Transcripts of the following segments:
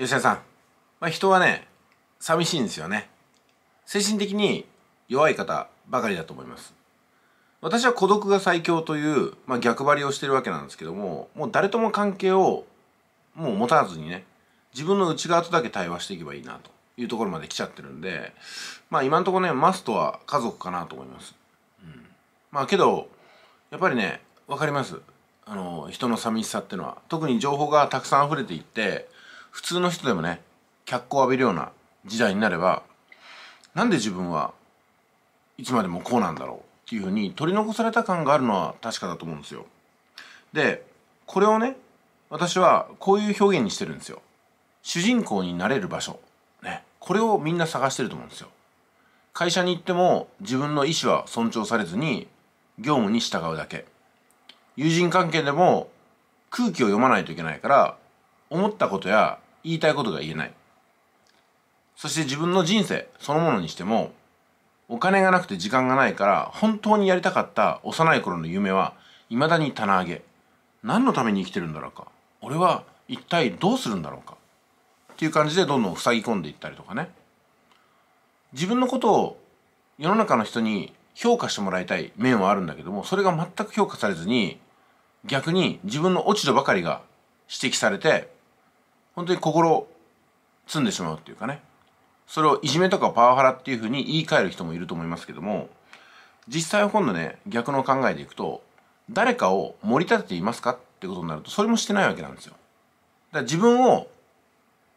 吉田さん、まあ、人はね寂しいんですよね精神的に弱い方ばかりだと思います私は孤独が最強という、まあ、逆張りをしてるわけなんですけどももう誰とも関係をもう持たずにね自分の内側とだけ対話していけばいいなというところまで来ちゃってるんでまあ今んとこねマストは家族かなと思います、うん、まあけどやっぱりね分かりますあの人の寂しさっていうのは特に情報がたくさん溢れていって普通の人でもね脚光を浴びるような時代になればなんで自分はいつまでもこうなんだろうっていうふうに取り残された感があるのは確かだと思うんですよ。でこれをね私はこういう表現にしてるんですよ。主人公になれる場所、ね、これをみんな探してると思うんですよ。会社に行っても自分の意思は尊重されずに業務に従うだけ。友人関係でも空気を読まないといけないから思ったことや言いたいことが言えない。そして自分の人生そのものにしても、お金がなくて時間がないから、本当にやりたかった幼い頃の夢は、未だに棚上げ。何のために生きてるんだろうか。俺は一体どうするんだろうか。っていう感じでどんどん塞ぎ込んでいったりとかね。自分のことを世の中の人に評価してもらいたい面はあるんだけども、それが全く評価されずに、逆に自分の落ち度ばかりが指摘されて、本当に心積んでしまうっていうかねそれをいじめとかパワハラっていうふうに言い換える人もいると思いますけども実際は今度ね逆の考えでいくと誰かを盛り立てていますかってことになるとそれもしてないわけなんですよ。だから自分を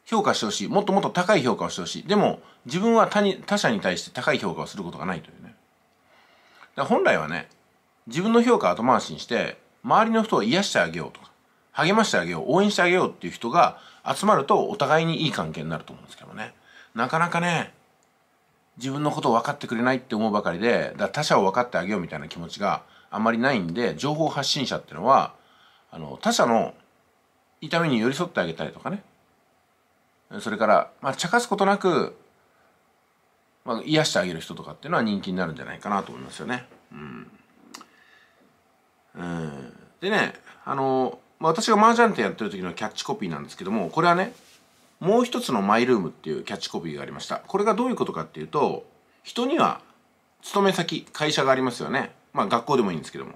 評価してほしいもっともっと高い評価をしてほしいでも自分は他に他者に対して高い評価をすることがないというね。だ本来はね自分の評価後回しにして周りの人を癒してあげようと励ましてあげよう応援してあげようっていう人が集まるとお互いにいい関係になると思うんですけどねなかなかね自分のことを分かってくれないって思うばかりでだ他者を分かってあげようみたいな気持ちがあんまりないんで情報発信者っていうのはあの他者の痛みに寄り添ってあげたりとかねそれから、まあ、茶化すことなく、まあ、癒してあげる人とかっていうのは人気になるんじゃないかなと思いますよね。うん、うんでねあのまあ、私が麻雀店やってる時のキャッチコピーなんですけどもこれはねもう一つのマイルームっていうキャッチコピーがありましたこれがどういうことかっていうと人には勤め先会社がありますよねまあ学校でもいいんですけども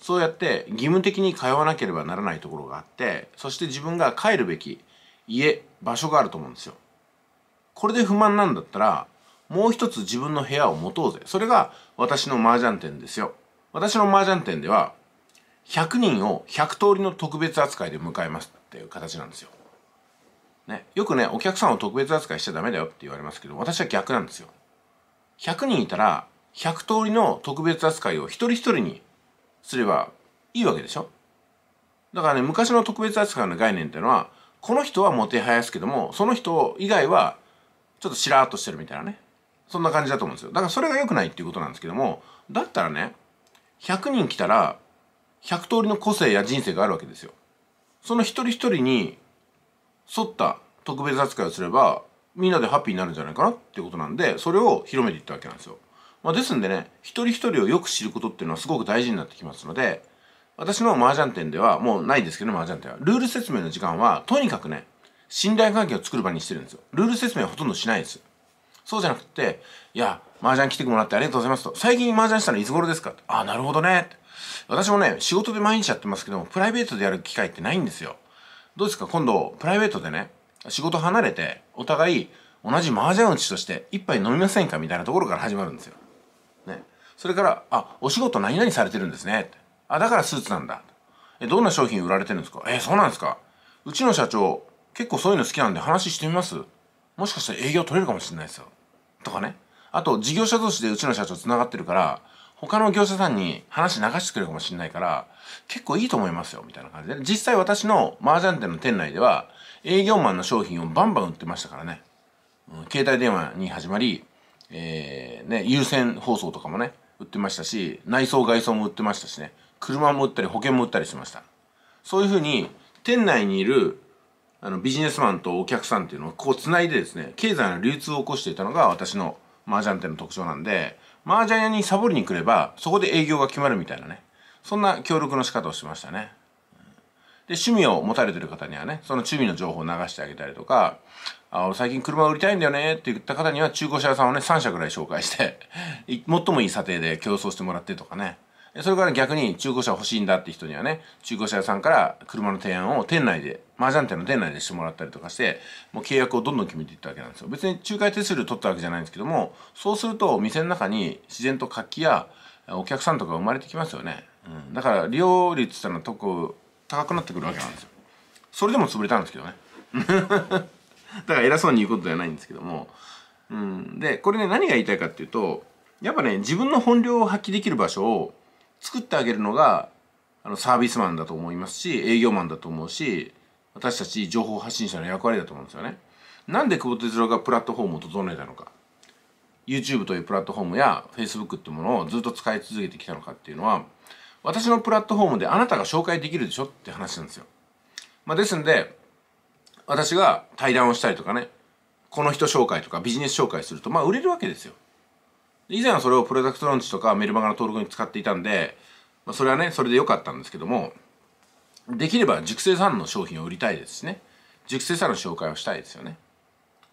そうやって義務的に通わなければならないところがあってそして自分が帰るべき家場所があると思うんですよこれで不満なんだったらもう一つ自分の部屋を持とうぜそれが私の麻雀店ですよ私の麻雀店では100人を100通りの特別扱いで迎えますっていう形なんですよ。ね、よくねお客さんを特別扱いしちゃダメだよって言われますけど私は逆なんですよ。100人いたら100通りの特別扱いを一人一人にすればいいわけでしょだからね昔の特別扱いの概念っていうのはこの人はもてはやすけどもその人以外はちょっとしらーっとしてるみたいなねそんな感じだと思うんですよだからそれが良くないっていうことなんですけどもだったらね100人来たら100通りの個性や人生があるわけですよ。その一人一人に沿った特別扱いをすればみんなでハッピーになるんじゃないかなっていうことなんでそれを広めていったわけなんですよ。まあ、ですんでね一人一人をよく知ることっていうのはすごく大事になってきますので私の麻雀店ではもうないんですけど麻雀店はルール説明の時間はとにかくね信頼関係を作る場にしてるんですよ。ルール説明はほとんどしないです。そうじゃなくて、いや、麻雀来てもらってありがとうございますと。最近麻雀したのいつ頃ですかあ、なるほどね。私もね、仕事で毎日やってますけども、プライベートでやる機会ってないんですよ。どうですか今度、プライベートでね、仕事離れて、お互い同じ麻雀打ちとして一杯飲みませんかみたいなところから始まるんですよ。ね。それから、あ、お仕事何々されてるんですね。あ、だからスーツなんだ。え、どんな商品売られてるんですかえー、そうなんですかうちの社長、結構そういうの好きなんで話してみますもしかしたら営業取れるかもしれないですよ。とかね。あと、事業者同士でうちの社長繋がってるから、他の業者さんに話流してくれるかもしれないから、結構いいと思いますよ、みたいな感じで。実際私の麻雀店の店内では、営業マンの商品をバンバン売ってましたからね。うん、携帯電話に始まり、えー、ね、有線放送とかもね、売ってましたし、内装外装も売ってましたしね、車も売ったり保険も売ったりしました。そういうふうに、店内にいるあのビジネスマンとお客さんっていうのをこう繋いでですね、経済の流通を起こしていたのが私の麻雀店の特徴なんで、麻雀屋にサボりに来ればそこで営業が決まるみたいなねそんな協力の仕方をしましたね。で趣味を持たれてる方にはねその趣味の情報を流してあげたりとか「あ最近車売りたいんだよね」って言った方には中古車屋さんをね3社ぐらい紹介して 最もいい査定で競争してもらってとかねそれから逆に中古車欲しいんだって人にはね、中古車屋さんから車の提案を店内で、麻雀店の店内でしてもらったりとかして、もう契約をどんどん決めていったわけなんですよ。別に仲介手数料取ったわけじゃないんですけども、そうすると店の中に自然と活気やお客さんとか生まれてきますよね。うん、だから利用率ってのはとこ高くなってくるわけなんですよ。それでも潰れたんですけどね。だから偉そうに言うことではないんですけども。うん、で、これね、何が言いたいかっていうと、やっぱね、自分の本領を発揮できる場所を作ってあげるのがあのサービスマンだと思いますし営業マンだと思うし私たち情報発信者の役割だと思うんですよね。なんで久保哲郎がプラットフォームを整えたのか YouTube というプラットフォームや Facebook ってものをずっと使い続けてきたのかっていうのは私のプラットフォームであなたが紹介できるでしょって話なんですよ。まあ、ですんで私が対談をしたりとかねこの人紹介とかビジネス紹介するとまあ売れるわけですよ。以前はそれをプロダクトローンチとかメルマガの登録に使っていたんで、まあ、それはねそれで良かったんですけどもできれば熟成産の商品を売りたいですしね熟成産の紹介をしたいですよね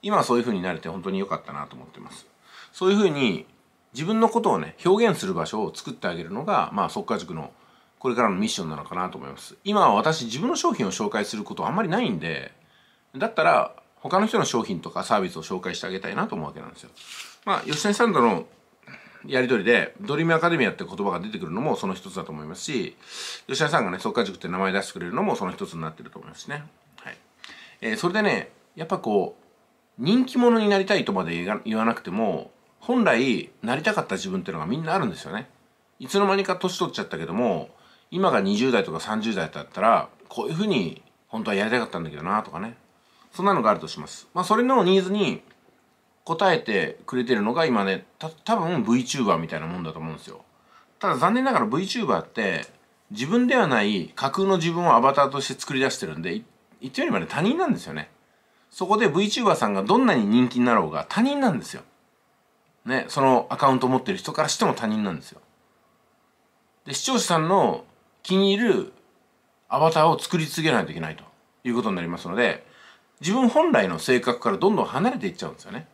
今はそういう風になれて本当に良かったなと思ってますそういう風に自分のことをね表現する場所を作ってあげるのがまあっか。塾のこれからのミッションなのかなと思います今は私自分の商品を紹介することあんまりないんでだったら他の人の商品とかサービスを紹介してあげたいなと思うわけなんですよまあ吉谷さんのやり取りで、ドリームアカデミアって言葉が出てくるのもその一つだと思いますし、吉田さんがね、即果塾って名前出してくれるのもその一つになってると思いますね。はい。えー、それでね、やっぱこう、人気者になりたいとまで言わなくても、本来なりたかった自分っていうのがみんなあるんですよね。いつの間にか年取っちゃったけども、今が20代とか30代だったら、こういうふうに本当はやりたかったんだけどなとかね。そんなのがあるとします。まあそれのニーズに答えてくれてるのが今ねた多分 VTuber みたいなもんだと思うんですよただ残念ながら VTuber って自分ではない架空の自分をアバターとして作り出してるんで言ってみればね他人なんですよねそこで VTuber さんがどんなに人気になろうが他人なんですよねそのアカウント持ってる人からしても他人なんですよで視聴者さんの気に入るアバターを作り続けないといけないということになりますので自分本来の性格からどんどん離れていっちゃうんですよね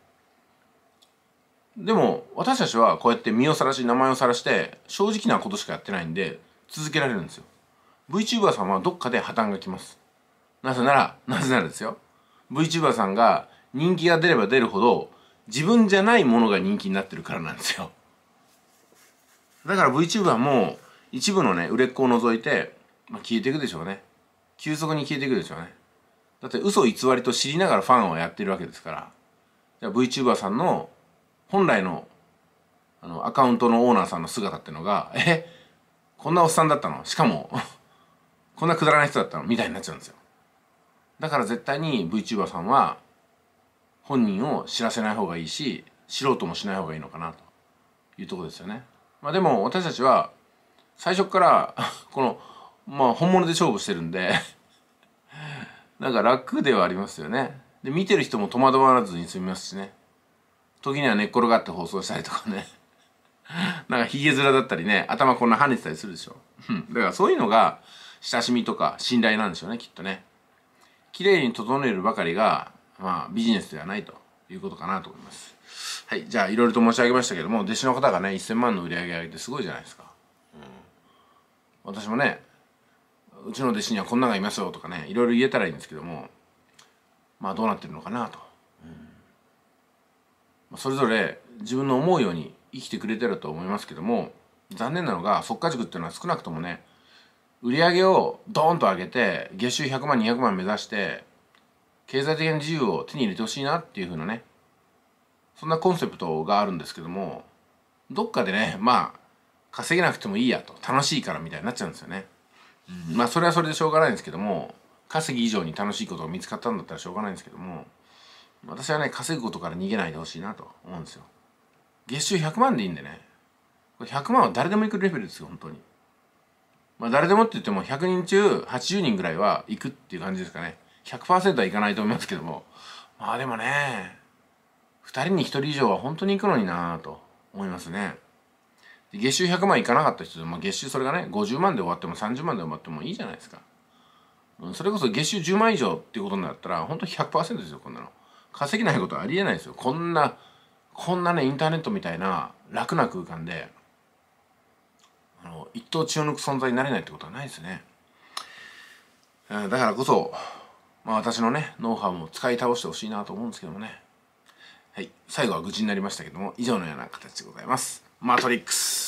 でも私たちはこうやって身をさらし名前をさらして正直なことしかやってないんで続けられるんですよ VTuber さんはどっかで破綻がきますなぜならなぜならですよ VTuber さんが人気が出れば出るほど自分じゃないものが人気になってるからなんですよだから VTuber も一部のね売れっ子を除いて、まあ、消えていくでしょうね急速に消えていくでしょうねだって嘘偽りと知りながらファンをやってるわけですからじゃあ VTuber さんの本来のあのアカウントのオーナーさんの姿ってのがえこんなおっさんだったのしかも こんなくだらない人だったのみたいになっちゃうんですよだから絶対に VTuber さんは本人を知らせない方がいいし知ろうともしない方がいいのかなというとこですよねまあでも私たちは最初から このまあ本物で勝負してるんで なんか楽ではありますよねで見てる人も戸惑わずに済みますしね時には寝っ転がって放送したりとかね なんかヒゲ面だったりね頭こんな跳ねてたりするでしょ、うん、だからそういうのが親しみとか信頼なんでしょうねきっとね綺麗に整えるばかりがまあビジネスではないということかなと思いますはいじゃあいろいろと申し上げましたけども弟子の方がね1000万の売り上げ上げてすごいじゃないですか、うん、私もねうちの弟子にはこんながいますよとかねいろいろ言えたらいいんですけどもまあどうなってるのかなとそれぞれ自分の思うように生きてくれてると思いますけども残念なのが即稼塾っていうのは少なくともね売上をドーンと上げて月収100万200万目指して経済的な自由を手に入れてほしいなっていう風なねそんなコンセプトがあるんですけどもどっかでねまあ稼げなくてもいいやと楽しいからみたいになっちゃうんですよね、うん、まあそれはそれでしょうがないんですけども稼ぎ以上に楽しいことが見つかったんだったらしょうがないんですけども私はね稼ぐことから逃げないでほしいなと思うんですよ月収100万でいいんでねこれ100万は誰でも行くレベルですよ本当にまあ誰でもって言っても100人中80人ぐらいは行くっていう感じですかね100%はいかないと思いますけどもまあでもね2人に1人以上は本当に行くのになぁと思いますね月収100万いかなかった人で、まあ、月収それがね50万で終わっても30万で終わってもいいじゃないですかそれこそ月収10万以上っていうことになったら本当100%ですよこんなの稼げないことはありえないですよこんなこんなねインターネットみたいな楽な空間であの一等血を抜く存在になれないってことはないですねだからこそ、まあ、私のねノウハウも使い倒してほしいなと思うんですけどもねはい最後は愚痴になりましたけども以上のような形でございますマトリックス